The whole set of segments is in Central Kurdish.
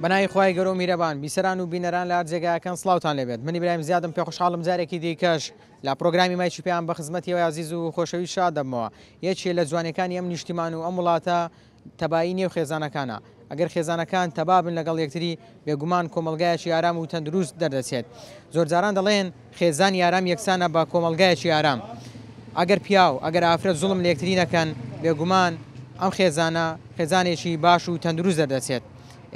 بەنای خی گەۆ میرەبان بیسەران و بینەران لە جێگاکەن سلااوان لەبێت منی برایم زیادم پێ خوشحاڵم جارێکی دیکەش لا پرۆگرامی مایکی پێیان بە خزمەتی و یازیز و خۆشەوی شادەمەوە یەکێ لە جوانەکانی ئەم نیشتیمان و ئەم وڵاتە تەبایی نێو خێزانەکانە ئەگەر خێزانەکان تەبابن لەگەڵ یەکتری بێگومان کۆمەلگایەکی ئارام و تەندروست دەردەچێت زۆرجاران دەڵێن خێزان یارام یەکسانە بە کۆمەلگایەکی ئارام ئەگەر پیاو ئەگەر ئافرەت زوڵم لە یەکترینەکەن بێگومان ئەم خێزانە خێزانێکی باش و تەندروست دەردەچێت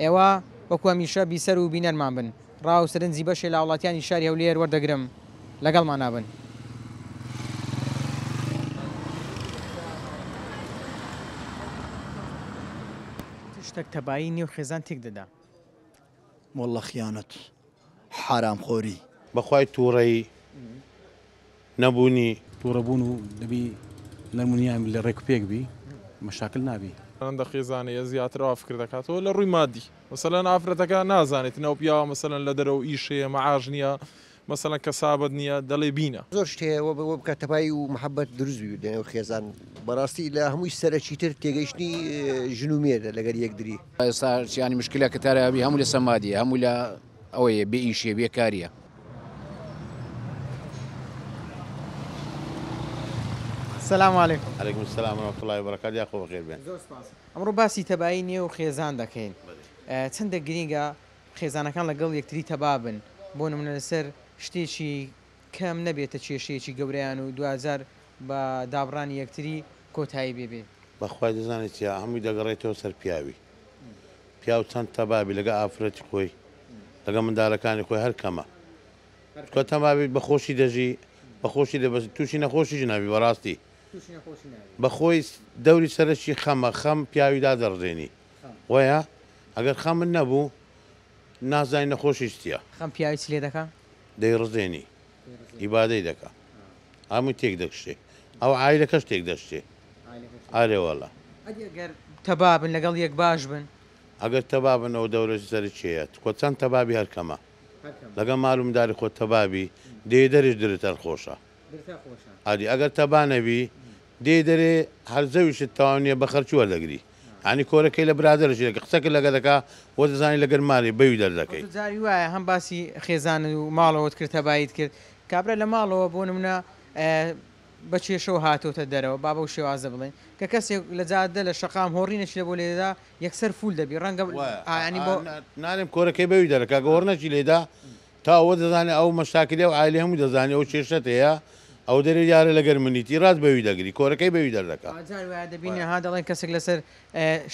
ئێوە وەکو ئەمیشە بیسەر و بینەرمان بن ڕاو سرنجی بەشێ لە وڵاتیانی شاری هەولێر وەردەگرم لەگەڵمان نابن. شتێک تەبایی نیو خێزان تێک دەدا مڵە خیانەت حرام خۆری بەخوای تووڕێی نەبوونی تووڕەبوون و دەبی نەرمونیان لە ڕێکپێک بی مەشاکل نابی ئەندە خێزانەیە زیاتر ئافکر دەکاتەوە لە ڕووی مادی مەسەلەن ئافرەتەکە نازانێت ناو پیاوە مەسەلەن لە دەرەوە ئیشەیە مەعاژ نییە مەسەلەن کەسابەت نییە دەڵێ بینە زۆر شتەوە بەوە بکاتەبایی و محەبەت دروزوی دێنێ خێزان بەڕاستی لە هەمووی سەرەکی تر تێگەیشتنی ژنومێرە لەگەر یەکدری ئێستا چیانی مشکلە کە تارەبی هەموو لە سەمادیە هەموو لە ئەوەیە بێئیشێ بێکاریە سلام علیکم علیکم السلام ورحمت الله وبرکاته یاخۆ بەخێر بێن ئەمڕۆ باسی تەبایی نێو و خێزان دەکەین چنددە گرینگە خێزانەکان لەگەڵ یەکتری تەبابن بۆ نمونە لەسەر شتێکی کەم نەبێتە کێشەیەکی گەوریان و دوزار بە دابڕانی یەکتری کۆتایی بێبێ بەخوای دەزانێت یا هەمووی دەگەڕێتەوە سەر پیاوی پیا و چەند تەبابی لەگە ئافرەتی خۆی لەگە منداڵەکانی خۆی هەر کەمە کە تەمابیت بەخۆشی دەژی بەخۆشی دەبەست تووشی نەخۆشی ژناوی بەڕاستی بەخۆی دەوری سەرشی خەمە خەم پیاویدا دەڕێنی وە ئەگەر خەمن نەبوو نازای نەخۆشیشتە خەم پیاوی لێ دەکە دەی ڕزێنی ئیبادەی دەکە هەموو تێک دەکشێ ئەو ئایلەکە شتێک دەشتێ ئارێوەڵە تەبابن لەگەڵ یەک باش بن ئەگەر تەبابنەوە دەورەی سەرچێت کۆ چەند تەبابی هەرکەمە لەگە مالومداری خۆ تەبابی دێ دەریش درێت هەرخۆشە ئادی ئەگەر تەبانەبی دێ دەرێ هەرزەویشت تاوانە بە خەرچووە دەگری ئەنی کۆرەکەی لە برادرش قسەکە لەگە دەکا بۆ دەزانانی لەگەر ماڵی بەوی دەردەکەی جاری وایە هەم باسی خێزان و ماڵەوەت کرد تەباییت کرد کابرا لە ماڵەوە بۆ نمونە بە چێشەوە هاتۆتە دەرەوە با بە شێوازە بڵێن کە کەسێک لە جادە لە شقام هۆڕینەش لە بۆ لێدا یەکسەر فول دەبی ڕەنگە ئانی بۆ نانێم کۆرەکەی بەوی دەرەکە گۆڕنەکی لێدا تاوە دەزانێت ئەو مەشتاکرێ و عالی هەموو دەزانێت ئەو چێشت هەیە ئەو دەری یارە لەگەر منیتی ڕاست بەوی دەگری کۆرەکەی بەوی دەردەکە دەبینە ها دەڵێن کەسێک لەسەر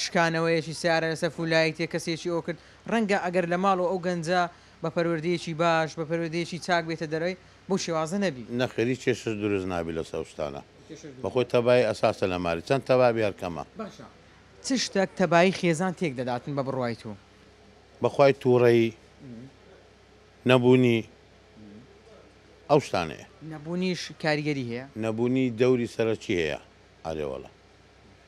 شکانەوەیەکی سیارە لەسەر فولایەکێ کەسێکی ئەو کرد ڕەنگە ئەگەر لە ماڵ و ئەو گەنجە بە پەروردەیەکی باش بە پەروردەیەکی چاک بێتە دەرەوەی بۆ شێوازە نەبی نەخەری چێش دروست نابی لە سەوستانە بەخۆی تەبای ئەساسە لە ماری چەند تەبابی هەرکەمە چ شتێک تەبایی خێزان تێک دەداتن بە بڕوای تو بەخوای تووڕەی نەبوونی ئەو شتانەیە نەبوونیش کاریگەری هەیە نەبوونی دەوری سەرەکی هەیە ئارێوەڵە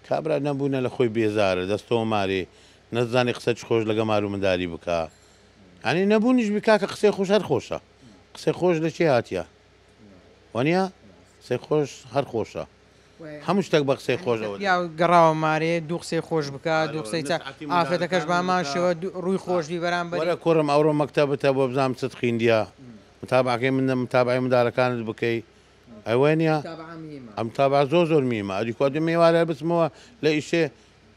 کابرا نەبوونە لە خۆی بێزارە دەستەوە ماری نەزانانی قسە خۆش لەگە مار و منداری بک ئەنی نەبوونیش بکاکە قسێ خۆش هەر خۆشە قسێ خۆش لە چی هاتیە وانە سێ خۆش هەر خۆشە هەموو شتێک بە قسەی خۆشەوە گەڕاوە مارێ دوو قسەی خۆش بک دوو قسەی ئافرەتەکەش باماشەوە ڕووی خۆشی بەرام بەرە کۆرم ئەوڕۆ مەکتتە بتە بۆ بزانام چت خیندیا متابعەکەی منە متابعی مدارەکانت بکەی ئەوە نیە ئەم تابع زۆ زۆر میمە ئەریکۆ دو میێوارە بچمەوە لە ئیشێ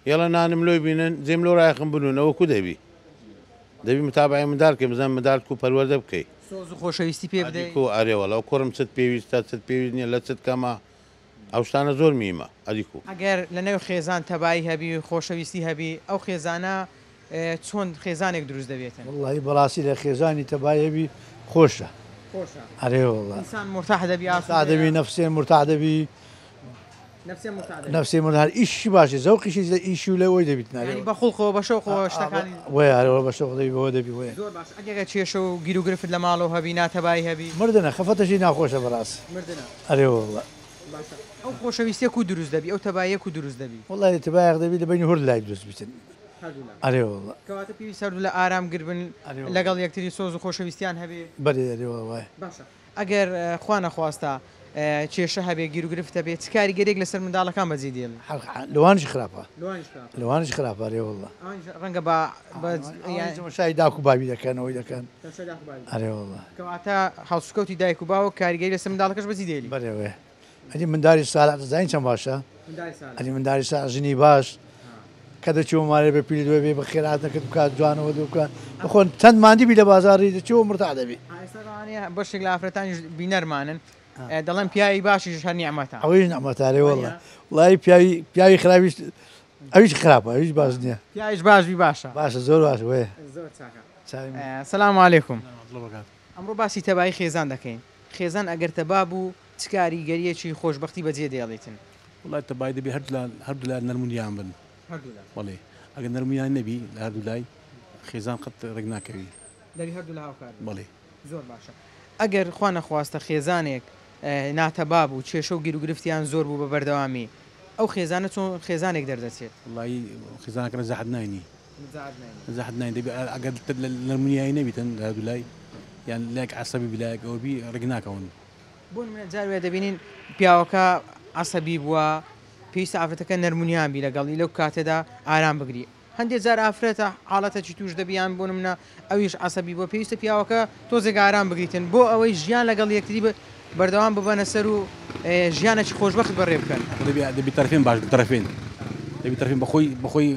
یەڵە نانم لۆی بینن جێم لۆ ڕایخم بنونەوە کو دەبی دەبی متابعی مدارکە بزان مدار و پەروەەردە بکەیت خۆشەویستی پێ بدەیت و ئەرێوە لەو کۆرم چت پێویستە چت پێویست نیە لە چت کەمە ئەوشتانە زۆر میمە ئەدیکو ئەگەر لە نێو خێزان تەبایی هەبی و خۆشەویستی هەبی ئەو خێزانە چۆن خێزانێک دروست دەبێت وڵی بەڕاستی لە خێزانی تەبایەبی خوشه خوشه اي والله انسان مرتاح ده بيه مرتاح ده بيه نفسيا مرتاح ده بيه نفسيا مرتاح ده نفسيا مرتاح ايش باشه ذوقي شيء ايش ولا ويدا بيتنا يعني بخلقه بشوقه اشتكاني ويا هو بشوق ده هو آه، آه، يعني. آه، ده بيه زور باش أجي شيء شو جيرو غرفت لما جرفت هبي هبينا تباي هبي مردنا خفت شيء ناخوشه براس مردنا اي والله او خوشويستي كو دروز دبي او تبايك كو دروز دبي والله تبايك دبي لبين نهور لاي دروز بيتن ئەرێوە کەواتە پێویست سەر لە ئارامگربن لەگەڵ یەکتری سۆز و خۆشەویستیان هەبێ بەرێەوە وای ئەگەر خوانە خواستە کێشە هەبێ گیرروگرفتە بێت چکاری گەرێک لەسەر منداڵەکان بەزی دێن لەوانش خراپە لەوانش خراپە لێوەڵە ڕەنگە شای داک و باوی دەکەنەوەی دەکەن کەواتە هەڵسکەوتی دایک و باوە کاریگەری لەسەر منداڵەکەش بەزی دێن بەرێوێ ئەدی منداری ساڵات زین چەند باشە ئەدی منداری ساژنی باش کە دەچوەمارێ بە پیل دوێ بێ بە خێراتەکە بکات جوانەوە دوکە بخۆن چەند مادی بی لە بازاری دەچەوە مرتا دەبی بەشێک لە ئافرەتان بینەرمانن دەڵم پیاوی باشیش هەر نیعممەتە ئەوەی نەمەتارێوەڵە وڵی پیاوی پیاوی خراویش ئەویش خراپە ئەویش باش نییە پیاش باشوی باشە باشە زۆر باش وێ سلام عیکم ئەمڕۆ باسی تەبایی خێزان دەکەین خێزان ئەگەر تەبا بوو چکاری گەریەکی خۆشببختی بەجێ دێڵێتن وڵات تەبای دەبێ هەر هەردوو لە نەرمونیان بن بەڵێ ئەگە نەرمیان نەبی لە هەردوو لای خێزان قەت ڕێک ناکەوی بڵێ زۆر باشە ئەگەر خوانە خواستە خێزانێک ناتەباب و کێشە و گیر و گرفتیان زۆر بوو بە بەردەوامی ئەو خێزانە چۆن خێزانێک دەردەچێت لای خێزانەکە زەحت ناینی زەحت ناین دەبی ئەگەر نەرمونیایی نەبیتن لە هەردوو لای یان لایک عسەبی بلایک ئەوبی ڕێک ناکەون بۆ منە جارێ دەبینین پیاوەکە عسەبی بووە پێویستە ئافرەتەکە نەرمونیان بی لەگەڵی لەو کاتێدا ئارام بگری هەندێک جار ئافرەتە حالڵەتەکی توش دەبیان بۆ منە ئەویش ئاسەبی بۆ پێویستە پیاوەکە تۆزێک ئارام بگریتن بۆ ئەوەی ژیان لەگەڵ یەکتی بەردەوام ببەنە سەر و ژیانەی خۆشببخت بەڕێ بکەن دەبی تەرفێن باش تەرفێن دەبی تەرفێن بەخۆی بخۆی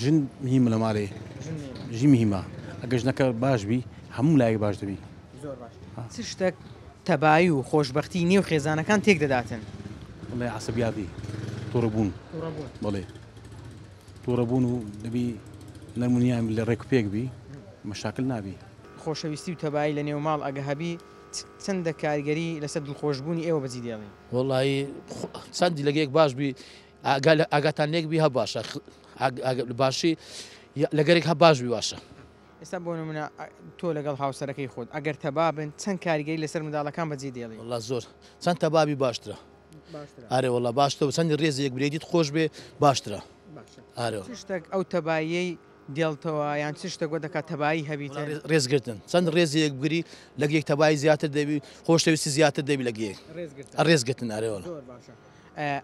ژن هیم لە ماڵێ ژیمی هیما ئەگە ژنەکە باشبی هەموو لایە باش دەبی شتێک تەبایی و خۆشببختی نێو خێزانەکان تێک دەداتن. بڵێ عسەبیادی تۆڕە بوون بڵێ تۆڕە بوون و دەبی نەرمونیان لە ڕێک پێک بی مەشاکل نابی خۆشەویستی و تەبایی لە نێو ماڵ ئەگە هەبی چەندە کارگەری لەسەر دڵخۆشببوونی ئێوە بەجی دێڵی وڵی چەندی لەگەیەک باش بی ئاگاتان نێکبی هە باشە باشی لەگەرێک هە باش بی باشە ئێستا بۆ منە تۆ لەگەڵ هاوسەرەکەی خۆت ئەگەر تەبابن چەند کاریگەری لەسەر منداڵەکان بەجی دێڵی وڵ زۆر چەند تەبابی باشترە ئارێوەڵ باشتە و چەندی ڕێز یەک برێدیت خۆش بێ باشترە شتێک ئەو تەبایی دێڵتەوە یان چ شتە گۆ دەکات تەبایی هەبیت ڕێزگرتن چەند ڕێزی یەکگری لەگ یەک تەبای زیاتر دەبی خۆشتەویستی زیاتر دەبی لەگەیەک ڕێزگرتن ئارێوەڵ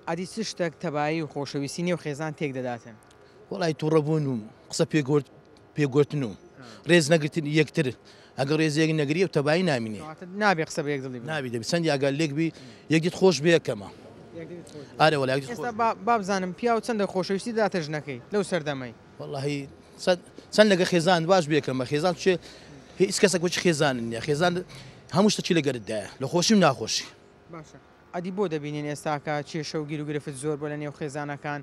ئادی چ شتێک تەبایی و خۆشەویستی نێو خێزان تێک دەداتن وڵای تووڕەبوون و قسە پێگرت پێگرتن و ڕێز نەگرتن یەکتر ئەگە ڕێزیەک نەگری و تەبایی نامینێ نابێ قسە بە یەکدڵی نابی دەبی چەندی ئەگەر لێک بی یەکیت خۆش بێکەمە ئارەوە بابزانم پیا و چەندە خۆشەویستی داتەژنەکەی لەو سەردەمەی وەڵی چەند لەگە خێزان باش بێکەمە خێزان چێ هیچ کەسە کۆچ خێزان نیە خێزان هەموو شتە چی لەگەرددایە لە خۆشیم ناخۆشی باشە عادی بۆ دەبینین ئێستاکە کێشە و گیر و گرفت زۆر بۆ لە نێو خێزانەکان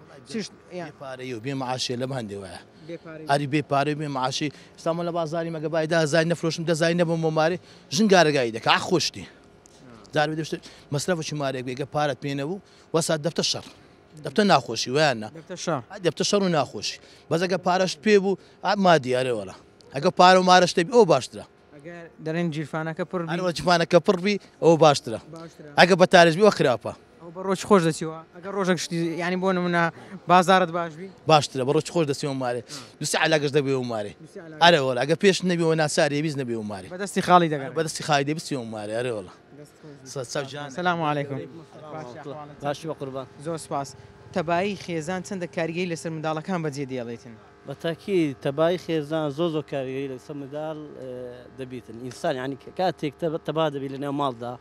پارەی و بێ معاشێ لەم هەندێوە ئاری بێ پارەی بێ معاشی ئستامە لە بازاری مەگەبای دازای نەفرۆشم دەزای نەبم مۆماری ژنگارەگایی دەکە خۆشتی دار دەشت مەسرەف چمارێک بێگە پارەت پێێنەبوو وەسا دەفتە شەڕ. دەبتە ناخۆشی ویانە دەبتە شەڕ و ناخۆشی بەزەکە پارەشت پێ بوو ئا مادیارێوەلا ئەگە پارە و مارەشتێ ئەو باشترە دەڵێن جیرفانەکە پڕ جوانەکە پڕبی ئەو باشترە ئەگە بە تارێژبی وە خراپە بە ڕۆژ خۆش دەچیوە ئەگە ڕۆژێک شتی ینی بۆ نمونە بازارت باشبی باشترە بە ڕۆژ خۆش دەسی مارێ دوستی علاگەش دەبێ و مارێ ئەرەوەڵ ئەگە پێش نەبیەوە ناساری بیست نەبێ و مارێ بەدەستی خاڵی دەگەن بەدەستی خای دەبستی و مارێ ئەرەوەڵ سلام عیکم باشی بە قوربان زۆر سپاس تەبایی خێزان چەندە کاریگەی لەسەر منداڵەکان بەجێ دیڵێتن. بە تاکی تەبای خێزان زۆ زۆ کاریگەری لە سەمدال دەبیتن ئینسان ینی کاتێک تەبا دەبی لە نێو ماڵدا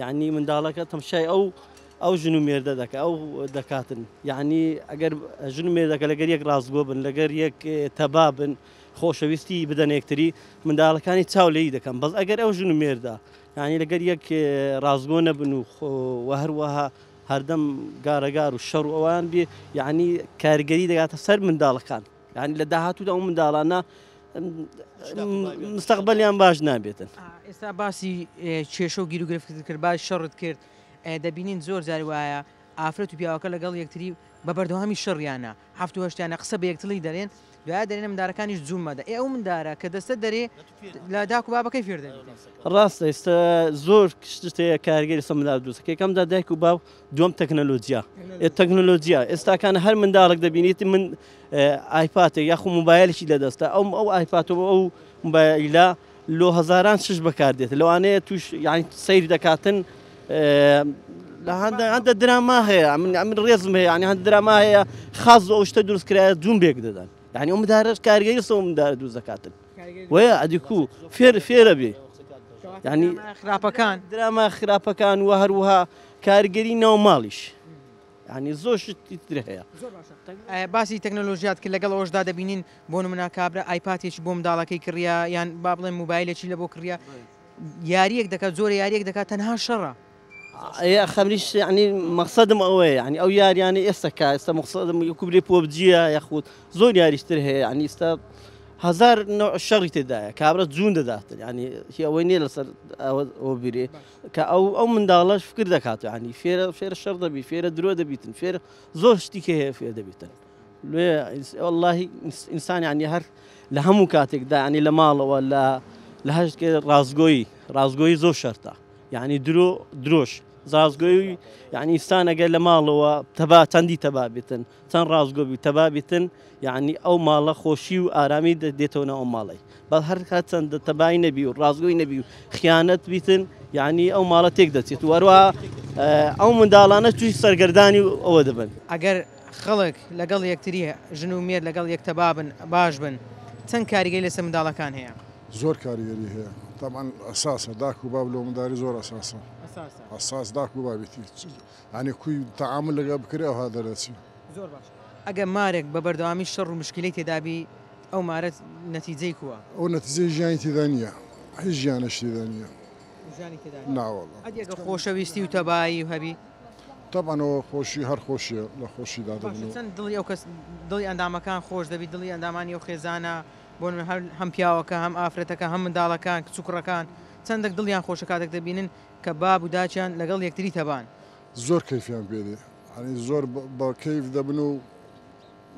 یعنی منداڵەکە تەمشای ئەو ئەو ژن و مێردە دەکە ئەو دەکاتن یعنی ئەگەر ژن و مێردەکە لەگەر یەک ڕازگۆ بن لەگەر یەک تەبا بن خۆشەویستی بدەن یەکتری منداڵەکانی چاو لەی دەکەم بەس ئەگەر ئەو ژن و مێردا یعنی لەگەر یەک ڕازگۆ نەبن و هەروەها هەردەم گارەگار و شەڕ ئەوان بێ یعنی کارگەری دەگاتە سەر منداڵەکان ینی لە داهاتوودا ئەو منداڵانە مستەقبلیان باش نابێتن ئێستا باسی کێشە و گیرروگرفت کرد باش شەڕت کرد دەبینین زۆر جار وایە ئافرەت و پیاوەکە لەگەڵ یەکتری بە بەردەوامی شەڕیانە هەفت هشتیانە قسە بە یەکتڵی دەرێن دوای دەرێنە مندارەکانیش زوومەدا ئێ ئەو مندارە کە دەستە دەرێ لە داک و بابەکەی فێردێن ڕاستە ئێستا زۆر کشتەیە کارگەری سە مندار دووسەکەی کەمدا دایک و باو دوم تەکنەلۆجییا تەکنەلۆجییا ئێستاکان هەر منداڵک دەبینیت من ئایپاتێک یاخو موبایلشی لەدەستە ئەو ئەو ئایپاتەوە ئەو موبایلا لۆ هزاران شش بەکاردێت لەوانەیە توش یعنی سەیر دەکاتن هەندە دراما هەیە من ئەمن ڕێزم هەیە ینی هەند دراما هەیە خاز ئەو شتە دروستکرایە جوون بێک دەدەن دانی ئەو مدارەش کارگەری سە مدارە دوو زکاتن وەیە ئەدیکو فێر فێرە بێ ینی خراپەکان درامە خراپەکان و هەروها کارگەری ناو ماڵیش ینی زۆشتر هەیە باسی تەکنۆلۆژیات کرد لەگەڵ ئەوشدا دەبینین بۆ نمنا کابرا ئایپاتێکی بۆ منداڵەکەی کڕیا یان با بڵێن موبایلێکی لە بۆ کڕیا یاریەک دەکات زۆر یاریەک دەکات تەنها شەڕە يا خمليش يعني مقصد اوه يعني او يار يعني اسكا مقصد مقصدم لي بوب جيا ياخذ زون يار يشتريها يعني استا هزار نوع الشغل تدا كابرة زون دات يعني هي ويني لسر او بيري كا او او من دالاش فكر دكات يعني فير فير الشر دبي فير درو دبيتن فير زور شتي كه في دبيتن والله انسان يعني هر لهمو كاتك دا يعني لمال ولا لهش رازقوي رازقوي زور شرطه يعني درو دروش زازگۆی یعنی ئستان ئەگەر لە ماڵەوە تەبا چەندی تەبابێتن چەند ڕازگۆبی تەبابێتن یعنی ئەو ماڵە خۆشی و ئارامی دێتەوە ئەو ماڵی بە هەرکە چەندە تەبای نەبی و ڕازگۆی نەبی و خیانەت بیتن یعنی ئەو ماڵە تێک دەچێت وەروە ئەو منداڵانە توی سەرگردانی ئەوە دەبن ئەگەر خەڵک لەگەڵ یەکتری ژن و مێر لەگەڵ یەکتەبابن باش بن چەند کاریگەی لەسە منداڵەکان هەیە زۆر کاریگەری هەیە تامان ئەساسە داک و باب لۆ مداری زۆر ئەساسە ئەساس داکو بابێتی ئەنی کوی تەعاعمل لەگە بکرێ ئەوها دەرەچی زۆر باش ئەگە مارێک بە بەردەوامی شەڕ و مشکلەی تێدابی ئەو مارەت نەتیجەی کووە ئەو نەتیجەی ژیانی تێدا نییە هیچ ژیانەشتیدا نییە ناوەڵ خۆشەویستی و تەبایی و هەبی تەبانەوە خۆشی هەر خۆشیە لە خۆشیدا دڵی ئەو کەس دڵی ئەندامەکان خۆش دەبی دڵی ئەندامانی ئەو خێزانە بۆن هەم پیاوەکە هەم ئافرەتەکە هەم منداڵەکان کچوکڕەکان چەندێک دڵیان خۆشە کاتێک دەبینن کە باب و داچیان لەگەڵ یەکتری تەبان زۆر کەفیان پێێ هەنی زۆر بە کەیف دەبن و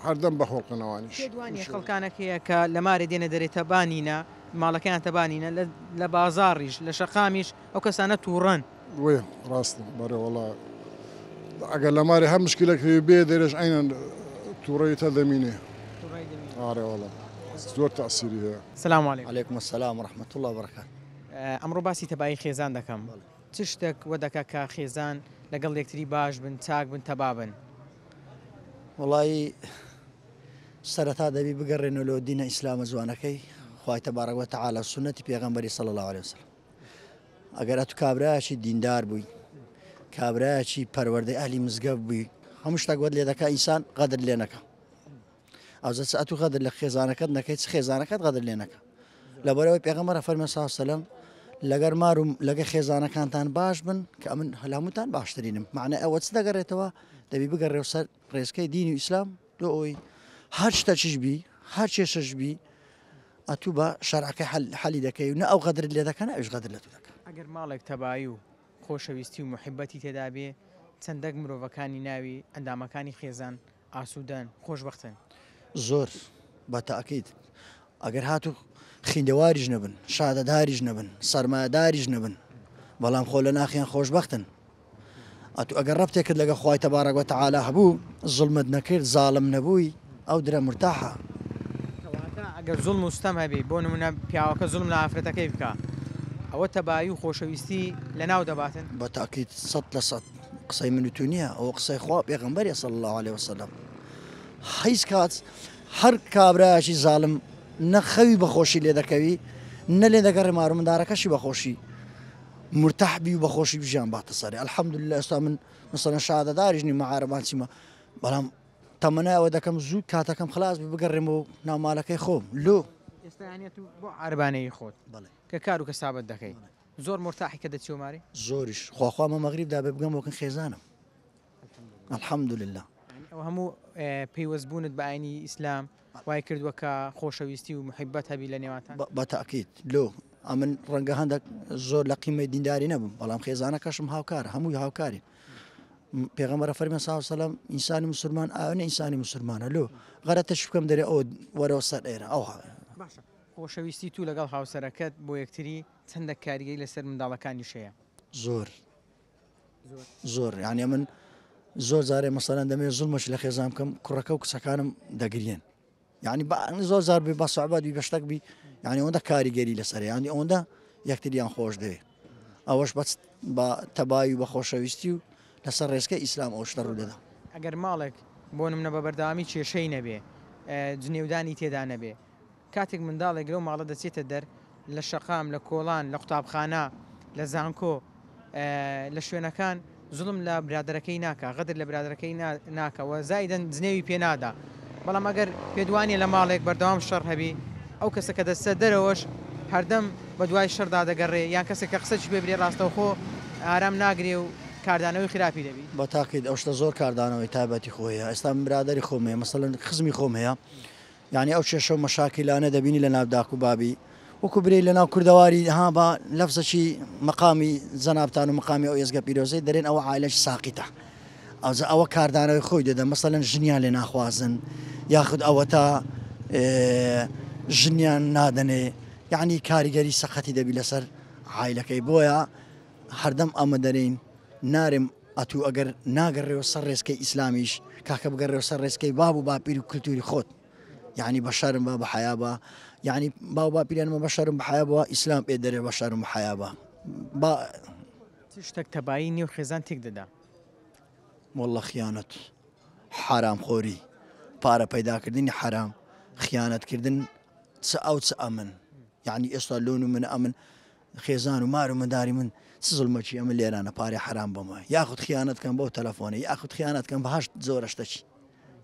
هەردەم بە خۆڵقنەوانی شوانی خەڵکانەکەیە کە لەمارە دێنە دەرێتە بانینە ماڵەکەیان تەبانینە لە بازاڕیش لە شەقامیش ئەو کەسانە تووڕەن وێ ڕاست بەرەوەڵا ئەگەر لەماری هەم مشکلەکەی بێ دەرێش ئەینەن تووڕی تا دەمینێ ئارێوەڵە زۆر تاسیری هەیە سلام علیکم علیکم السلام ورحمة الله وبركاته ئەمڕۆ باسی تەبایی خێزان دەکەم چ شتێک وە دەکا کا خێزان لەگەڵ یەکتری باش بن چاک بن تەبابن وڵی سەرەتا دەبی بگەڕێنەوە لەۆ دینە ئیسلامە جوانەکەی خوایتە باڕەوە تەعاالە سونەتی پێغمبەری سەڵ لە لاوەسر ئەگەرە تو کابراایکی دیندار بووی کابراایکی پەروەەردەی ئەلی مزگە بووی هەموو شتێک وەت لێ دەکە ئینسان قەدر لێنەکە ئەوزە ئەتو غەدر لە خێزانەکەت نەکەی خێزانەکەت غەدر لێنەکە لەبەرەوەی پێغەمەرە فەرمە ساسەلم لەگەر ماروم لەگە خێزانەکانتان باش بن کە ئەمن هەلاموتان باشترینم معنە ئەوە چ دەگەڕێتەوە دەبی بگەڕێ سەر ڕێزکەی دینی و ئیسلام دۆ ئەوی هەر شتە چشبی هەر چێشەشبی ئەتوو بە شەرعەکە حەلی دەکەی و نە ئەو غەدر لێ دەکەن ئەوش غەدر لە تو دەکەن ئەگەر ماڵێک تەبایی و خۆشەویستی و مححبەتی تێدابێ چەندەک مرۆڤەکانی ناوی ئەندامەکانی خێزان ئاسوودەن خۆشببختن زۆر بە تاکییت ئەگەر هاتوو خیندەواریش نەبن شادەداریش نەبن سەرماداریش نەبن بەڵام خۆ لە ناخیان خۆشببختن ئەتو ئەگەر ڕفتێکت لەگە خخوای تەبارەگوە تەعالا هەبوو زڵمت نەکرد زاڵم نەبووی ئەو درە مرتاحە ئەگەر زڵ مستەم هەبی بۆ نمونە پیاوەکە زڵم لە ئافرەتەکەی بکە ئەوە تەبایی و خۆشەویستی لە ناو دەباتن بە تاکیت سە لە سە قسەی منوتو نییە ئەو قسەی خوا پێغمبەر سەڵ الله عليه وسلم حیز کات هەر کابراایشی زالم نه خوی بخوشی لیده کوی نه لیده گره مارم دارکشی بخوشی مرتاح بی بخوشی بجان بات سری الحمدلله استا من مثلا شهاده دارجنی معاربان سیما بەڵام تەمەنا ئەوە دەکەم زوو کاتەکەم خلاص بگەڕێمەوە و ناومالەکەی خۆم لو ئێستاێت بۆ عربانەی خۆت کە کار و کە سابت دەکەی زۆر مرتاحی کە دەچۆماری زۆریش خواخوامە مەغریبدا بێ بگەمەوەکن خێزانم الحەمدلله ئەو هەموو پەیوەستبوونت بە عینی ئیسلام وای کردووە کە خۆشەویستی و محیبەت هەبی لە نێواتان بە تاکییت لۆ ئەمن ڕەنگە هەندێک زۆر لە قیمە دینداری نەبم بەڵام خێزانە کەشم هاوکار هەمووی هاوکاری پێغەمەرە فەرمە ساوسەلام ئینسانی مسلمان ئاونە ئینسانی مسلمانە لۆ غەرە تەش بکەم دەرێ ئەو وەرەوە سەر ئێرە ئەو خۆشەویستی تو لەگەڵ هاوسەرەکەت بۆ یەکتری چەندە کاریگەی لەسەر منداڵەکانی شەیە زۆر زۆر یانە من زۆر جارێ مەسەرەن دەمێ زڵمەش لە خێزانکەم کوڕەکە و کچەکانم دەگرێن یعنی زۆر زار بێ بە سوعبادی بەشتەک بی یعنی ئەوەندە کاریگەری لەسەر ینی ئەوەندە یەکتریان خۆش دەوێ ئەوەش بە تەباوی بە خۆشەویستی و لەسەر ڕێزکە ئیسلام ئەو شتە ڕوو دەدا ئەگەر ماڵێک بۆ منە بە بەردامی کێشەی نەبێ جنێودانی تێدا نەبێ کاتێک منداڵێک لەو ماڵە دەچێتە دەر لە شەقام لە کۆڵان لە قوتابخانە لە زانکۆ لە شوێنەکان زڵم لە برادەکەی ناکە غەدر لە برادەکەی ناکەوە زایدەن جنێوی پێنادا بەڵام ئەگەر پێدوانی لە ماڵێک بەردەوام شەڕ هەبی ئەو کەسە کە دەستە دەرەوەش هەردەم بە دوای شەردا دەگەڕێ یان کەسێک کە قسەش بێبرێ ڕاستەوخۆ ئارام ناگرێ و کاردانەوەی خراپی دەبی بە تاقیید ئەو شتە زۆر کاردانەوەی تابەتی خۆیە ئێستا برادری خۆم هەیە مەسەن خزمی خۆم هەیە یعنی ئەو شێشە و مەشاکیلانە دەبینی لە ناوداک و بابی وەکو برێ لە ناو کوردەواری ها بە لەفزەکی مەقامی زەنابان و مقامی ئەو ێزگە پیرۆزەی دەرێن ئەوە عالەش ساقیتە. ئەوجا ئەوە کاردانەوەی خۆی دەدە مەسەلەن ژنیان لێ ناخوازن یاخود ئەوە تا ژنیان نادەنێ یعنی کاریگەری سەخەتی دەبی لەسەر عیلەکەی بۆیە هەردەم ئەمە دەرین نارم ئەتو ئەگەر ناگەڕێەوە سەر ڕێزکەی ئیسلامیش کاکە بگەڕێەوە سەر ڕێزکەی باب و باپیر و کللتوری خۆت یعنی بە شارم بە بەحیا بە یعنی با و باپیرانمە بە شارم بەحیا بەوە ئیسلام پێ دەرێ بە شارم حیا بە شتێک تەبایی نیو خێزان تێک دەدا مڵە خیانەت حرام خۆری پارە پەیداکردنی حرام خیانەتکردن چ ئەو چ ئەمن یعنی ئێستا لۆن و من ئەمن خێزان و مار و منداری من سزلمەچی ئەمە لێرانە پارێ حرام بمە یاخود خیانەتکەم بەو تەلەفۆنە یاخود خیانەتکەم بەهشت زۆرەشتەچی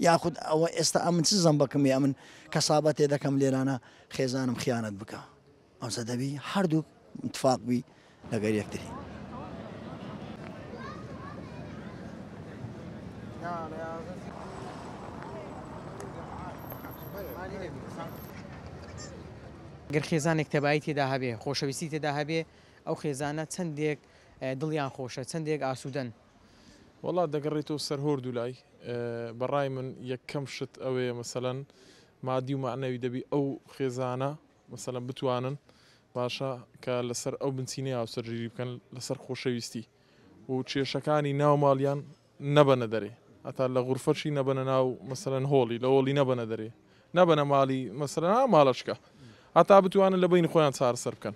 یاخود ئەوە ئێستا ئەمن چ زەم بکەمی ئەمن کەسابەت تێ دەکەم لێرانە خێزانم خیانەت بکە ئەمسە دەبی هەردوو اتفاقبی لەگەر یەکتری گەر خێزانێک تەبایی تێدا هەبێ خۆشەویستی تێدا هەبێ ئەو خێزانە چەندێک دڵیان خۆشە چەندێک ئاسوودەن وڵا دەگەڕێت و سەرهۆر دوولای بەڕای من یەکەم شت ئەوەیە مەسەەن مادی و معنەوی دەبی ئەو خێزانە مەسەەن بتوانن باشە کە لەسەر ئەو بنچینە هاوسەرگیری بکەن لەسەر خۆشەویستی و کێشەکانی ناوماڵیان نەبەنە دەرێ ئەتا لە غورفەشی نەبەنە ناو مەسەەن هۆڵی لە هۆڵی نەبەنە دەرێ نەبەنە ماڵی مەسەرنا ماڵەشکە هەتا بتوانن لە بین خۆیان چارەسەر بکەن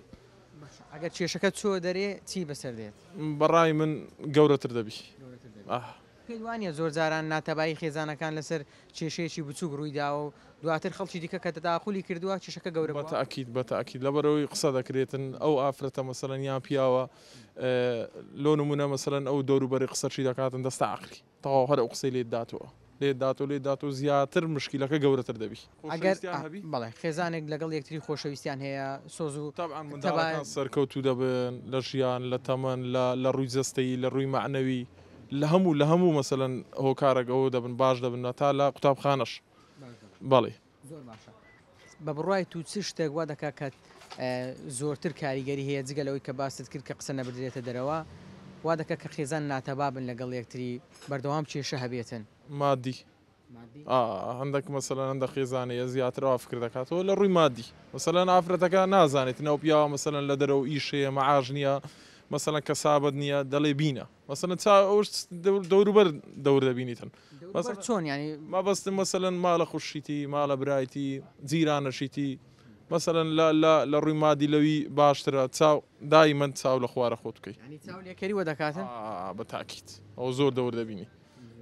ئەگەر کێشەکە چۆ دەرێ چی بەسەر دێت بەڕای من گەورەتر دەبی پێوانە زۆر جاران ناتەبایی خێزانەکان لەسەر کێشەیەکی بچوک ڕوویداوە و دواتر خەڵکی دیکە کە تەداخلی کردووە کێشەکە گەورە بە تاکیید بە تاکیید لەبەرەوەی قسە دەکرێتن ئەو ئافرەتە مەسەلەن یان پیاوە لۆ نمونە مەسەلەن ئەو دەوروبەری قسەشی دەکاتن دەستا عقلی تەواو هەر ئەو قسەی لێت داتوە لێ دات و لێ دات و زیاتر مشکیلەکە گەورەتر دەبی ئەگەر بەڵێ خێزانێک لەگەڵ یەکتری خۆشەویستیان هەیە سۆز و سەرکەوتو دەبن لە ژیان لە تەمەەن لە ڕووی جەستەی لە ڕووی معنەوی لە هەموو لە هەموو مەسەن هۆکارەکەەوە دەبن باش دەبن تا لە قوتابخانەش بەڵێ بە بڕای تو چ شتێک وا دەکا کە زۆرتر کاریگەری هەیە جگەلەوەی کە باست کرد کە قسە نەبدرێتە دەرەوە وا دەکە کە خێزان ناتەبابن لەگەڵ یەکتری بەردەوام کێشە هەبێتن مادی هەندێک مەسەلەن هەندە خێزانەیە زیاتر ئافکر دەکاتەوە لە ڕووی مادی مەسەلەن ئافرەتەکە نازانێت نەو پیاوە مەسەلەن لە دەرەوە ئیشەیە مەعاژ نییە مەسەلەن کە سابت نییە دەڵێ بینە مەسەن چا ئەوش دەوروبەر دەور دەبینیتن چۆن ینی مابەستن مەسەلەن ماڵە خوشیتی ماڵە برایەتی جیرانەشیتی مەسەرەن لە ڕووی مادیلەوی باشترە چاو دای من چاو لە خوارە خۆت بکەیت کەریوە دەکاتن بە تاکیت ئەو زۆر دەور دەبینی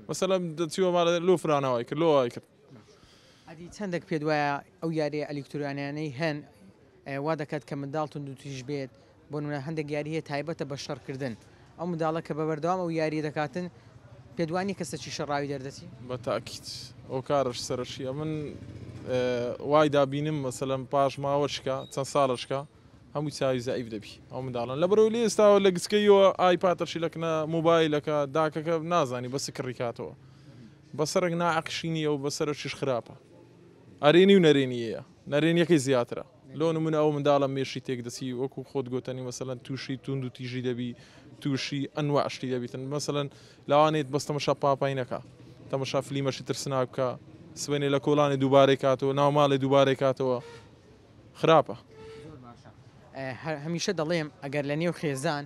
مەسەلم دەچیوە ماە لۆ فرانەوای کرد لۆوای کرد چەندێک پێ وایە ئەو یاری ئەلیکترانیانەی هەن وا دەکات کە منداڵتون دوتیش بێت بۆ نە هەندێک یاریە تایبەتە بە شەڕکردن ئەو منداڵە کە بەبەردەوام ئەو یاری دەکاتن پێدوانی کەسە چی شەڕاوی دەردەچی بە تاکیت ئەو کارش سەرشیە من وای دابینم مثلەن پاش ماوەشکە چەند ساڵشکە هەموو چاوی زایف دەبی ئەو منداڵان لە بەرەو لێ ئێستاوە لە گسکەیەوە ئایپاتەشی لەکنە مۆبایلەکە داکەکە نازانی بەس کڕیکاتەوە بەسەرک ناعقشینی ئەو بەسرە شش خراپە ئەرێنی و نەرێنیەیە نەرێنیەکەی زیاترە لۆ نمونە ئەو منداڵە مێشی تێکدەسی وەکو خۆت گۆتەنی مەمثلەن تووشی تونند و تیژی دەبی تووشی ئەنوا عشتی دەبیتن مەمثلەن لاوانێت بەستەمەشا پاپاینەکە تەمەشا فلیمەشی ترسناکە سوێنێ لە کۆڵانی دووبارێک کاتەوە ناو ماڵی دووبارێک کاتەوە خراپە هەمیشە دەڵێم ئەگەر لە نێو خێزان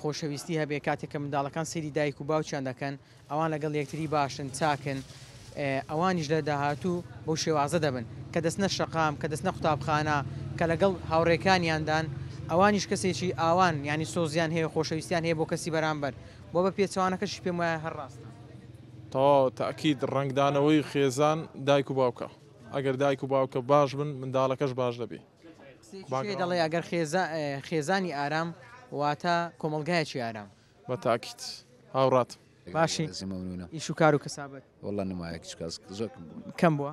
خۆشەویستی هەبێ کاتێککە منداڵەکان سری دایک و باوچیان دەکەن ئەوان لەگەڵ یەکتری باشن چاکن ئەوانیش لە داهاتوو بەو شێوازە دەبن کە دەستنە شەقام کە دەستنە قوتابخانە کە لەگەڵ هاوڕێکانیاندان ئەوانیش کەسێکی ئاوان ینی سۆزیان هەیە خۆشەویستیان هەیە بۆ کەسی بەرامبەر بۆ بە پێچوانەکەش پێم وایە هەرڕاستە تا تاکید ڕنگدانەوەی خێزان دایک و باوکە ئەگەر دایک و باوکە باش بن منداڵەکەش باش دەبی دەڵێ ئەگەر خێزانی ئارام واتە کۆمەلگایەکی ئارام بە تاکیت هاوڕات باشی ئیش و کار و کەسابەت وڵ نمایەک کەس کەم بووە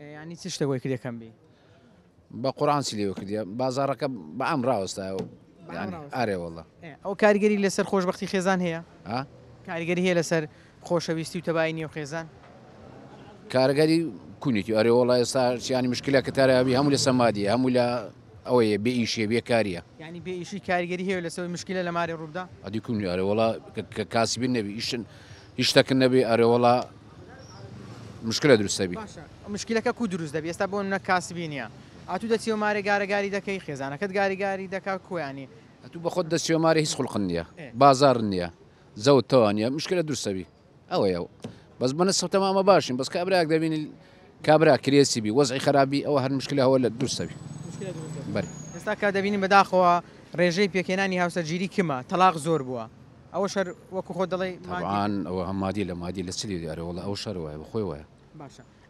ینی چ شتەوەی کردەکەم بی بە قڕانسی لێوە کردە بازارەکە بە ئەم ڕاوستایەوە ئارێوەڵە ئەو کاریگەری لەسەر خۆشببختی خێزان هەیە کاریگەری هەیە لەسەر خۆشەویستی و تەباینی و خێزان کارگەری کونیتی ئەرێ وڵای ئێستا چیانی مشکلە کە تارابی هەموو لە سەمادیە هەموو لە ئەوەیە بێئیشێ بێکاریە ینی بێئیشی کارگەری هەیە لە سەوەی مشکلە لە ماری ڕوودا ئەدی کونی ئەرێ وڵا کە کاسیبین نەبی ئیشن هیچتەکن نەبێ ئەرێوەڵا مشکلە دروستەبی مشکلەکە کو دروست دەبی ئێستا بۆ منە کاسبینە ئاتوو دەچی مارە گارەگاری دەکەی خێزانەکەت گاریگاری دەکا کویانی ئەتوو بەخۆت دەچێ ماری هیچ خولقندە بازار نییە زەوت تەوانە مشکلە دروستەبی ئەوەیە بەس بنە سەوتەما ئەمە باشین بەس کابراک دەبینی کابرا کرێسیبی وەزعی خراببی ئەوە هەر مشکل هەوە لە دوستەوی ئێستا کا دەبینی بەداخەوە ڕێژەی پێکێنانی هاوسەر گیری کمە تەلاق زۆر بووە ئەوە شەر وەکو خۆ دەڵێ تاان ئەوە هەمادی لە مادی لە سری دیارەوەڵە ئەو شەر وایە بخۆی وایە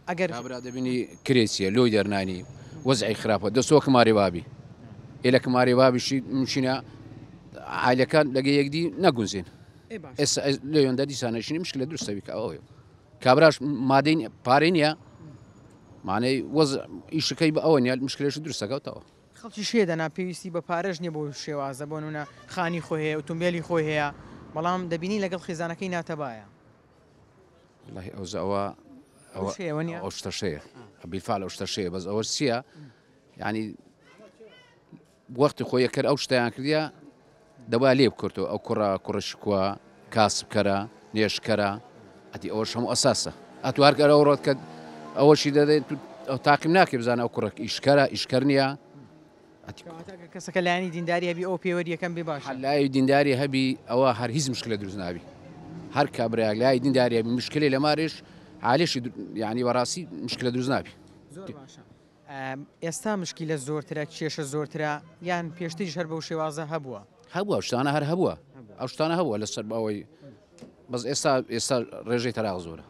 ئەگەر کابرا دەبینی کرێسیە لۆی دەرنانی وەزعی خراپە دەسۆ کماری بابی ئێ لە کماری بابیشی مشینە عالەکان لەگە یەکدی نەگونزین ئێستا لە یۆندا دیسانەشنی مشکلە درستەوی کە ئەوەیە کابراش مادەین پارێ نیە مانەی وەز ئیشەکەی بە ئەوە نیال مشکلێش درستەکەوتەوە خەڵکی شێدەنا پێویستی بە پارێژ نیە بۆ شێوازە بۆنە خانی خۆ هەیە ئۆتومبیلی خۆی هەیە بەڵام دەبینی لەگەڵ خێزانەکەی ناتەبایە ئەوزەوە ئەوشتەشەیە بیفال ئەو شتەشەیە بەس ئەوە چییە ینی وەختی خۆیەکە ئەو شتیان کردە دەوا لێ بکردەوە ئەو کوڕ کوڕشکووە کاسبکەرە نێشکەرە ئەتی ئەوە هەموو ئەساسە ئەتوارگەرە ئەو ڕۆت کە ئەوەشی دەدەێت تاقیم ناکە بزانە ئەو کوڕک ئیشکەرە ئیشکردنیە کەسەکە لایانی دینداری هەبی ئەو پێوەریەکەم بێ باش لای دینداری هەبی ئەوە هەر هیچ مشکلە دروست ناوی هەر کابراگ لای دینداری هەبی مشکلی لە مارێش عالێشی ینی بەڕاستی مشکلە دروست نابی ئێستا مشکی لە زۆرترە کێشە زۆرترە یان پێشتری هەر بەو شێوازە هەبووە هەبووە شتانە هەر هەبووە ئەو شتانە هەبووە لەسەر ئەوەی بەس ئێستا ئێستا ڕێژەی تەراغ زۆرە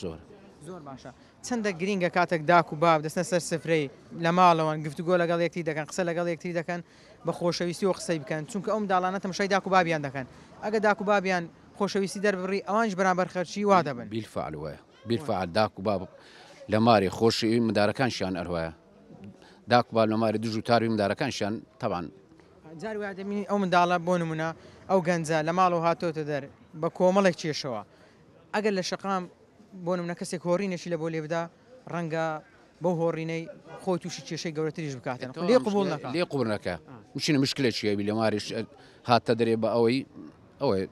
زۆر زۆر باشە چەندە گرینگە کاتێک داک و باب دەستە سەر سفرەی لە ماڵەوەن گفتوگۆ لەگەڵ یەکتی دەکەن قسە لەگەڵ یەکتی دەکەن بە خۆشەویستی و قسەی بکەن چونکە ئەم داڵانە تەمشای داک و بابیان دەکەن ئەگە داک و بابیان خۆشەویستی دەربڕی ئەوانش بەرامبەر خەرچی وا دەبن بیلفعل وایە بیلفعل داک و باب لە ماری خۆشی مدارەکانشیان ئەروایە داک و باب لە ماری دوژ و تاروی مدارەکانشیان تەوان جار وادەمی ئەو منداڵە بۆ نمونە ئەو گەنجە لە ماڵ و هاتۆتە دەر بە کۆمەڵێک چێشەوە ئەگەر لە شقام بۆ نمونە کەسێک هۆڕینەشی لە بۆ لێبدا ڕەنگە بە هۆڕینەی خۆ تووشی کێشەی گەورەتریش بکاتن لێ قوبول لێ قوبنەکە وچینە مشکلە چیەوی لە ماریش هاتە دەرێ بە ئەوەی ئەوەی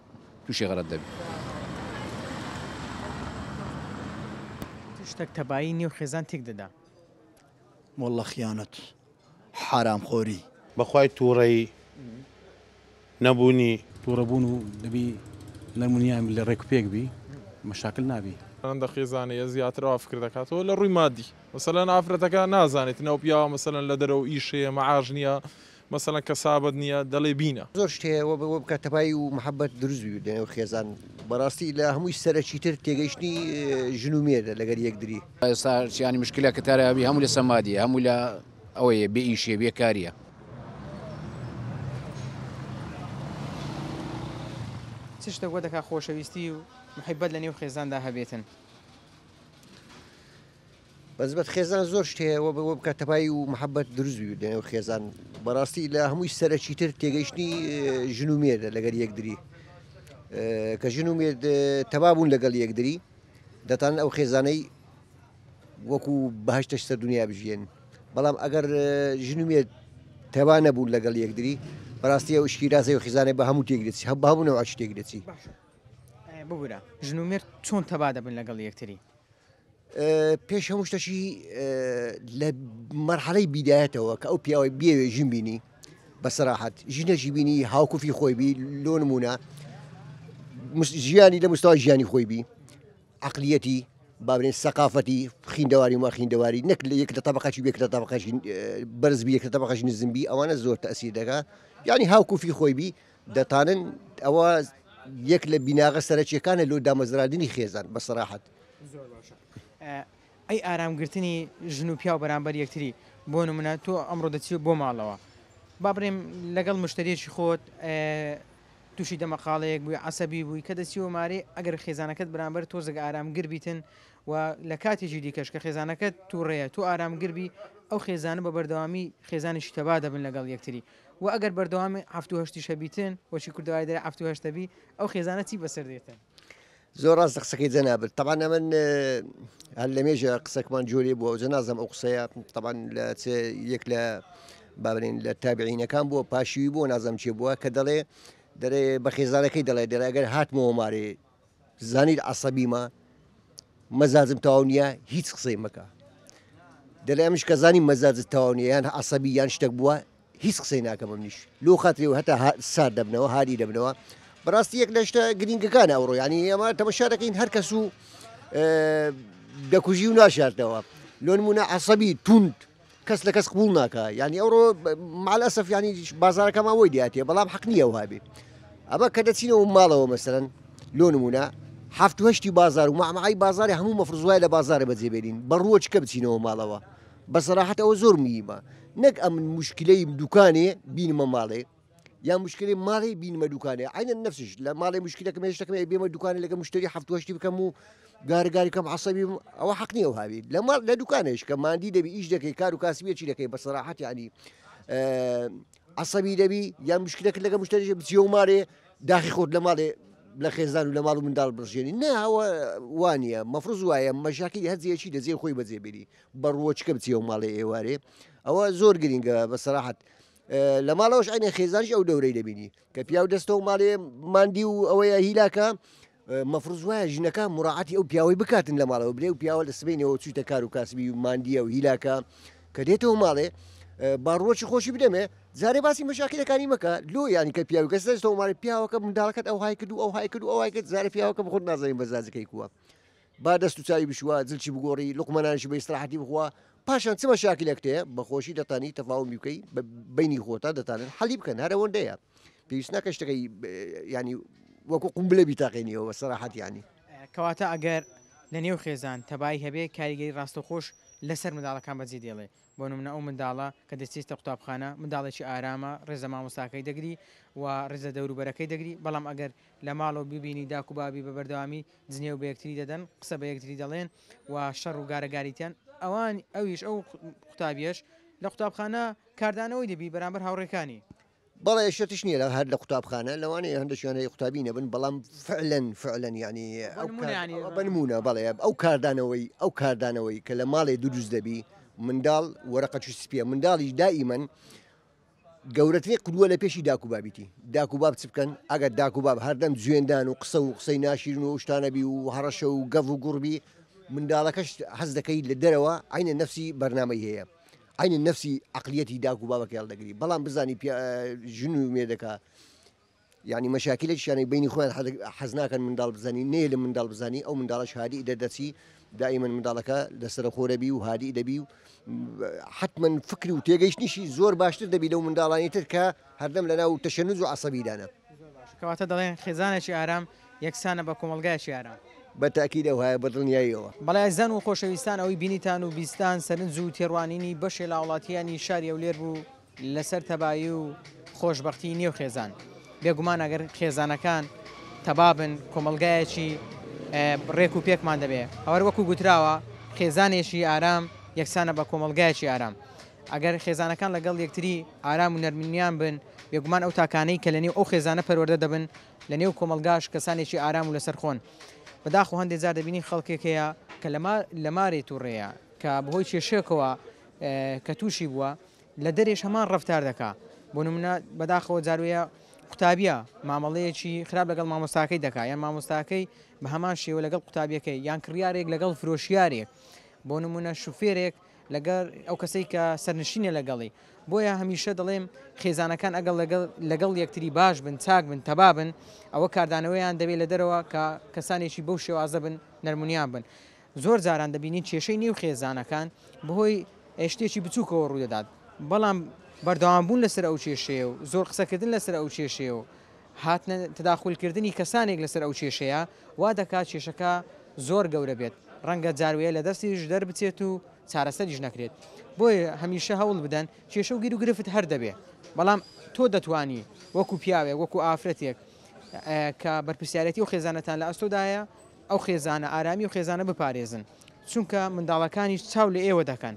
تووشی غەرت دەبێت. شتێک تەبایی نیو خێزان تێک دەدا. مڵە خیانەت حرام خۆری. بەخوای تووڕەی نەبوونی تووڕەبوون و دەبی نەرمونیان لە ڕێک پێک بی مەشاکل نابی ئەندە خێزانەیە زیاتر ئافکر دەکاتەوە لە ڕووی مادی مەسەلەن ئافرەتەکە نازانێت نەو پیاوە مەسەلەن لە دەرەوە ئیشەیە مەعاژ نییە مەسەلەن کەسابەت نییە دەڵێ بینە زۆر شتەوە بەوە بکە تەپایی و محەبەت دروزوی دەنێو خێزان بەڕاستی لە هەمووی سەرەکی تر تێگەیشتنی ژنومێدە لەگەر یەکدری ئێستا چیانی مشکلە کەتارەبی هەموو لە سەمادی هەموو لە ئەوەیە بێئیشێ بێکاریە چ شتەوە دەکا خۆشەویستی و محیبەت لە نێو خێزاندا هەبێتن بەزبەت خێزان زۆر شتەوە بەوە بکاتەپایی و محەبەت دروزوی دێنێو خێزان بەڕاستی لە هەمووی سەرەکی تر تێگەیشتنی ژنومێرە لەگەر یەکدری کە ژنومێت تەبابوون لەگەڵ یەکدری دەتان ئەو خێزانەی وەکو بەهشتە سەر دنیا بژێن بەڵام ئەگەر ژنومێت تەوانە بوون لەگەڵ یەکدری بەڕاستی ئەو شکیرازای و خیزانێ بە هەموو تێگرێتی هە بابوونەوە ئاچ تێگرێتی ببوورە ژنومێر چۆن تەبا دەبن لەگەڵ یەکتری پێش هەموو شتەشی لە مەرحەلەی بیدایەتەوە کە ئەو پیاوەی بێوێ ژین بینی بەسەراحەت ژینەژی بینی هاوکوفی خۆیبی لۆ نمونە ژیانی لە مستەوە ژیانی خۆیبی عقلیەتی بابرێن سەقافەتی خیندەواری ما خیندەواری نەک لە یەک لە تەبقاچی بێک لە تەبقاش بەرزبی یەک لە تەبقاش نزمبی ئەوانە زۆر تەسی دەکات یعنی هاوکوفی خۆیبی دەتانن ئەوە یەک لە بیناغە سەرچیەکانە لۆ دامەزرادنی خێزان بە سەراحەت ئەی ئارامگرتنی ژن و پیا و بەرامبەر یەکتری بۆ نمونە تۆ ئەمڕۆ دەچی بۆ ماڵەوە بابرێم لەگەڵ مشتریێکی خۆت تووشی دەمەقالەیەک بووی عسەبی بووی کە دەچی و ماری ئەگەر خێزانەکەت بەرامبەر تۆزگە ئارامگر بیتن و لە کاتێکی دیکەش کە خێزانەکەت تووڕێە تو ئارامگربی ئەو خێزانە بە بەردەوامی خێزانی شتەبا دەبن لەگەڵ یەکتری و ئەگەر بەردەوامی هەهشتی شەبیتن وەچی کوردوای دەرە هەهشتەبی ئەو خێزانە چی بەسەر دێتن زۆر ڕاست قسەکەی جەنابێت تەبانە من هەر لە مێژە قسەکمان جوری بووە جەنازم ئەو قسەیە تەبان لە یەک لە بابرین لە تابعینەکان بووە پاشیوی بۆ نازەم چێ بووە کە دەڵێ دەرێ بە خێزانەکەی دەڵێ دەراگەر هاتمەوە مارێ زانیت عسەبیمە مەزازم تاو نییە هیچ قسەی مەکە دەلێ ئەمش کە زانی مەزازت تاوانیە یان عسەبی یان شتێک بووە هیچ قسەی ناکەم نیش لۆ خاتریەوە هەتا سار دەبنەوە هاری دەبنەوە بەڕاستی یەک لەشتە گرینگەکان ئەوڕۆ ینی ئەمە تەمەشارەکەین هەرکەس و دەکوژی و ناشاردەوە لۆنمونە عسەبی توند کەس لە کەس قوڵ ناکە ینی ئەوڕۆ مالەسەف ینی بازارەکەمەوەی دیاتێ بەڵام حەقنیە هابێ ئەمە کە دەچینەوە ماڵەوە مەسەرەن لۆنمونە هەفتهشتی بازار و مامەعی بازاری هەموو مەفرزوای لە بازارە بەجێبێنین بە ڕۆچ کە بچینەوە ماڵەوە بەسەراحەت ئەوە زۆر میمە. نەک ئەم مشکلەی دوکانێ بینمە ماڵێ یا مشکلی ماڵی بینمە دوکانێ عینە نفسش لە ماڵی مشکلەکەم هێشتەکەم بێمە دوکانە لەگە مشتری هەفتوەشتی بکەم و گارگاریکەم عسەبی ئەوە حقنی ئەو هاوی لە ماڵ لە دوکانش کە مادی دەبی ئیش دەکەی کار و کاسبیە چی دەکەی بە سەراحەتی ینی عسەبی دەبی یا مشکلەکە لەگە مشتری بچی و مارێ داخی خۆت لە ماڵێ لە خێزان و لە ماڵ و منداڵ بژێنی ناوە وانە مەفرز وایە مەشاکی هەزیەکی دەزیێ خۆی بەجێبیری بە ڕۆچکە بچی و ماڵی ئێوارێ ئەوە زۆر گرینگە بە سەراحەت لە ماڵەوەش ئەینە خێزانش ئەو دەورەی دەبینی کە پیا و دەستە و ماڵێ مادی و ئەوەیە هیلاکە مەفرز وایە ژنەکە مراعاتی ئەو پیاوەی بکاتن لە ماڵەوە برێ و پیاوە لە سبینەوە چوتە کار و کاسبی و مادیە و هیلاکە کە دێتەوە ماڵێ باڕۆکی خۆشی بدەمێ جارێ باسی مشاکلەکانی مەکە لۆ یانی کە پیاوی کەس دەستەوە ماڵی پیاوەکە منداڵەکەت ئەو های کرد و ئەو های کرد و ئەو هایکرد زارە پیاوەکە خۆت نازانین بەزازەکەی کووە. با دەست و چاوی بشووە جلچی بگۆڕی لقمەانشی بە ئیسراحتی بخوا پاشان چمە شاکلێک تەیە بەخۆشی دەتانی تەفاوم بیکەی بینی خۆتا دەتانێت حەلی بکەن هەرەوەندەیە پێویست ناکە شتەکەی ینی وەکو قومبلە بیتاقێنیەوە بە سەراحەتیانی کەواتە ئەگەر لە نێو خێزان تەبای هەبێ کاریگەری ڕاستەخۆش لەسەر منداڵەکان بەجێ دێڵێ بۆ نمونە ئەو منداڵە کە دەچێتە قوتابخانە منداڵێکی ئارامە ڕێزە مامۆساکەی دەگری و ڕێزە دەوروبەرەکەی دەگری بەڵام ئەگەر لە ماڵەوە ببینی داکوبابی بە بەردەوامی جنێ و بە یەکتری دەدەن قسە بە یەکتری دەڵێن و شەڕ و گارەگاریتیان ئەوان ئەویش ئەو قوتابیەش لە قوتابخانە کاردانەوەی دەبی بەرامبەر هاوڕێکانی بەڵێ شتش نییە لە هەر لە قوتابخانە لەوانەیە هەندە شوێنەی قوتابی نەبن بەڵام فعلەن فعلەن ینی بنمونە بەڵێ ئەو کاردانەوەی ئەو کاردانەوەی کە لە ماڵێ دوجز دەبی منداڵ وەرەقە چ سپیە منداڵیش دائیمەن گەورەتێ قووە لە پێشی داکوبابیتی داکوباب چ بکەن ئەگەر داکوباب هەردەم جوێندان و قسە و قسەی ناشیرن و شتانەبی و هەڕەشە و گەڤ و گوڕبی منداڵەکەش حەز دەکەی لە دەرەوە عینە نفسی بەرنمەی هەیە عینە نفسی عقلەتی داکو باوەکە هەڵدەگری بەڵام بزانی ژن و مێدەکە ینی مەشاکلێک شانەی بینی خۆیان حەزناکەن منداڵ بزانانی نێ لە منداڵ بزانانی ئەو منداڵش هادی دەدەچی دائیمەن منداڵەکە لەسرە خۆرەبی و هادی دەبی و حتمما فکری و تێگەیشتنیشی زۆر باشتر دەبی لەو منداڵانی تر کە هەردەم لە ناو تەشەنوز و عسەبیدانە کەواتە دەڵێن خێزانێکی ئارام یەکسانە بە کۆمەلگایکی ئارام. بە تاکی دەوهایە بە دڵنیاییەوە بەڵای زەن و خۆشەویستان ئەوی بینیتان و بیستان سەرنج و تێڕوانینی بەشێ لاوڵاتیانی شاری ئەولێر بوو لەسەر تەبایی و خۆشببختی نێو خێزان بێگومان ئەگەر خێزانەکان تەبابن کۆمەلگایەکی ڕێک و پێکمان دەبێ ئەوەر وەکو گوتراوە خێزانێکی ئارام یەکسانە بە کۆمەلگایەکی ئارام ئەگەر خێزانەکان لەگەڵ یەکتری ئارام و نەرمنیان بن بێگومان ئەو تاکانەی کە لە نێو ئەو خێزانە پەروەەردە دەبن لە نێو کۆمەلگاش کەسانێکی ئارام و لەسەر خۆن بەداخۆ هەندێک جار دەبینی خەڵکێک هەیە کە لەمارێت و ڕێە کە بەهۆی کێشێکەوە کە تووشی بووە لە دەرێش هەمان ڕفتار دەکا بۆ نمونە بەداخەوە جارویە قوتابیە مامەڵەیەکی خراپ لەگەڵ مامۆستاکەی دەکا یان مامۆستاکەی بە هەمان شێوە لەگەڵ قوتابیەکەی یان کڕارێک لەگەڵ فرۆشیارێک بۆ نمونە شوفێرێک لەگەر ئەو کەسەی کە سەرنشینە لەگەڵی بۆیە هەمیشە دەڵێم خێزانەکان ئەگەڵ لەگەڵ یەکتری باش بن چاک بن تەبا بن ئەوە کاردانەوەیان دەبێت لە دەرەوە کە کەسانێکی بەو شێوازە بن نەرمونیان بن زۆر جاران دەبینین کێشەی نێو خێزانەکان بەهۆی شتێکی بچووکەوە ڕوودەدات بەڵام بەردەوامبوون لەسەر ئەو کێشەیە و زۆر قسەکردن لەسەر ئەو کێشەیە و هاتنە تداخولکردنی کەسانێک لەسەر ئەو کێشەیە وا دەکات کێشەکە زۆر گەورە بێت ڕەنگە جاروێ لە دەستیش دەربچێت و چارەسەریش نەکرێت بۆیە هەمیشە هەوڵ بدەن کێشە و گیر و گرفت هەر دەبێ بەڵام تۆ دەتانی وەکو پیاوێ وەکو ئافرەتێک کە بەرپسیارەتی و خێزانەتان لە ئەستۆدایە ئەو خێزانە ئارامی و خێزانە بپارێزن چونکە منداڵەکانی چاو لە ئێوە دەکەن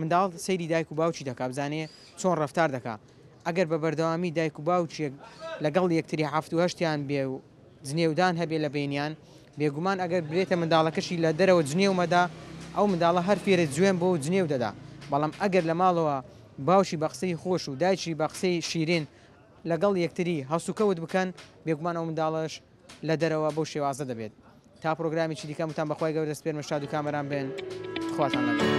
منداڵ سەیری دایک و باوکی دەکا بزانێ چۆن ڕفتار دەکا ئەگەر بە بەردەوامی دایک و باوچێک لەگەڵ یەکتری هەفتو هەشتیان بێ و جنێودان هەبێ لە بینیان بێگومان ئەگەر برێتە منداڵەکەشی لە دەرەوە جنێومەدا ئەو منداڵە هەر فێرە جوێن بۆ جنێو دەدا بەڵام ئەگەر لە ماڵەوە باوشی بەخسەی خۆش و دایکی بەخسەی شیرین لەگەڵ یەکتری هەسوکەوت بکەن بێگومان ئەو منداڵش لە دەرەوە بەو شێوازە دەبێت تا پرۆگرامی چیلیکەمتان بەخوای گەورە دەستپێن مەشاد و کامەران بێن خواتان لەبێت.